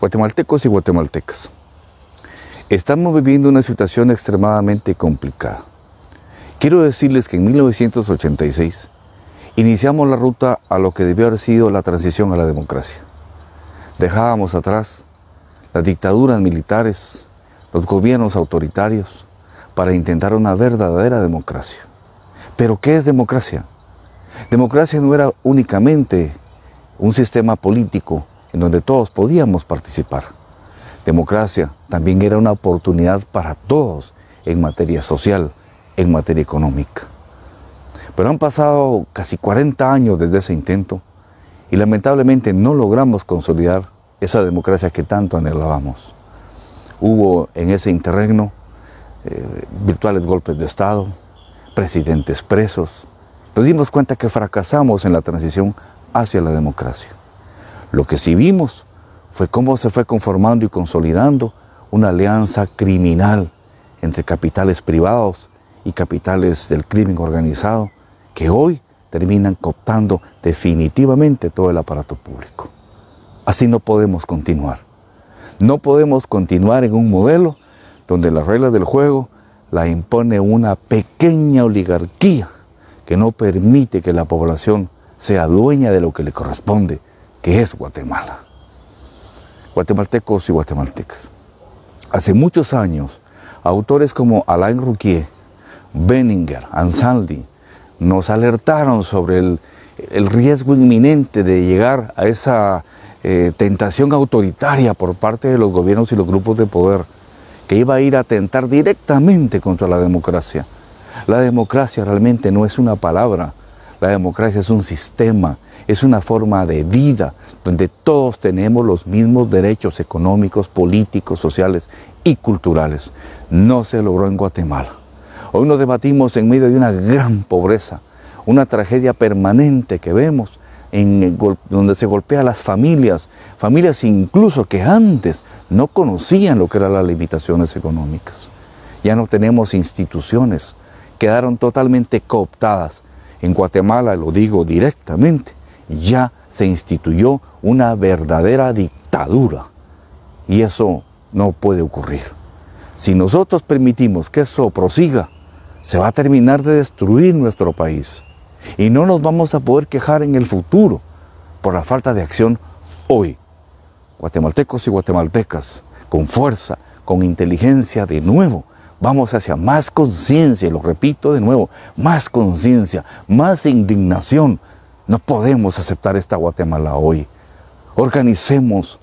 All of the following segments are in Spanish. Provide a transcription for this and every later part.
guatemaltecos y guatemaltecas. Estamos viviendo una situación extremadamente complicada. Quiero decirles que en 1986 iniciamos la ruta a lo que debió haber sido la transición a la democracia. Dejábamos atrás las dictaduras militares, los gobiernos autoritarios, para intentar una verdadera democracia. Pero ¿qué es democracia? Democracia no era únicamente un sistema político en donde todos podíamos participar. Democracia también era una oportunidad para todos en materia social, en materia económica. Pero han pasado casi 40 años desde ese intento y lamentablemente no logramos consolidar esa democracia que tanto anhelábamos. Hubo en ese interregno eh, virtuales golpes de Estado, presidentes presos. Nos dimos cuenta que fracasamos en la transición hacia la democracia. Lo que sí vimos fue cómo se fue conformando y consolidando una alianza criminal entre capitales privados y capitales del crimen organizado que hoy terminan cooptando definitivamente todo el aparato público. Así no podemos continuar. No podemos continuar en un modelo donde las reglas del juego la impone una pequeña oligarquía que no permite que la población sea dueña de lo que le corresponde, es Guatemala. Guatemaltecos y guatemaltecas. Hace muchos años, autores como Alain Rouquier, Benninger, Ansaldi, nos alertaron sobre el, riesgo inminente de llegar a esa eh, tentación autoritaria por parte de los gobiernos y los grupos de poder, que iba a ir a atentar directamente contra la democracia. La democracia realmente no es una palabra, la democracia es un sistema, es una forma de vida donde todos tenemos los mismos derechos económicos, políticos, sociales y culturales. No se logró en Guatemala. Hoy nos debatimos en medio de una gran pobreza, una tragedia permanente que vemos en donde se golpea las familias, familias incluso que antes no conocían lo que eran las limitaciones económicas. Ya no tenemos instituciones, quedaron totalmente cooptadas en Guatemala, lo digo directamente, ya se instituyó una verdadera dictadura y eso no puede ocurrir. Si nosotros permitimos que eso prosiga, se va a terminar de destruir nuestro país y no nos vamos a poder quejar en el futuro por la falta de acción hoy. Guatemaltecos y guatemaltecas, con fuerza, con inteligencia de nuevo, Vamos hacia más conciencia, y lo repito de nuevo, más conciencia, más indignación. No podemos aceptar esta Guatemala hoy. Organicemos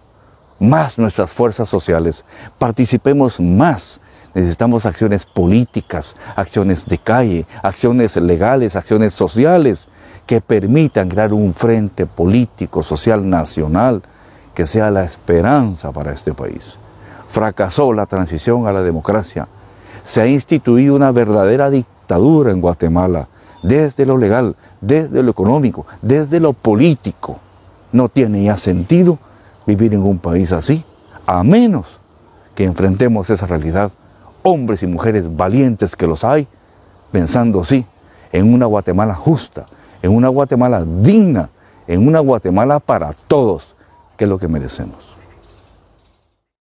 más nuestras fuerzas sociales, participemos más. Necesitamos acciones políticas, acciones de calle, acciones legales, acciones sociales que permitan crear un frente político, social, nacional, que sea la esperanza para este país. Fracasó la transición a la democracia se ha instituido una verdadera dictadura en Guatemala, desde lo legal, desde lo económico, desde lo político. No tiene ya sentido vivir en un país así, a menos que enfrentemos esa realidad. Hombres y mujeres valientes que los hay, pensando así, en una Guatemala justa, en una Guatemala digna, en una Guatemala para todos, que es lo que merecemos.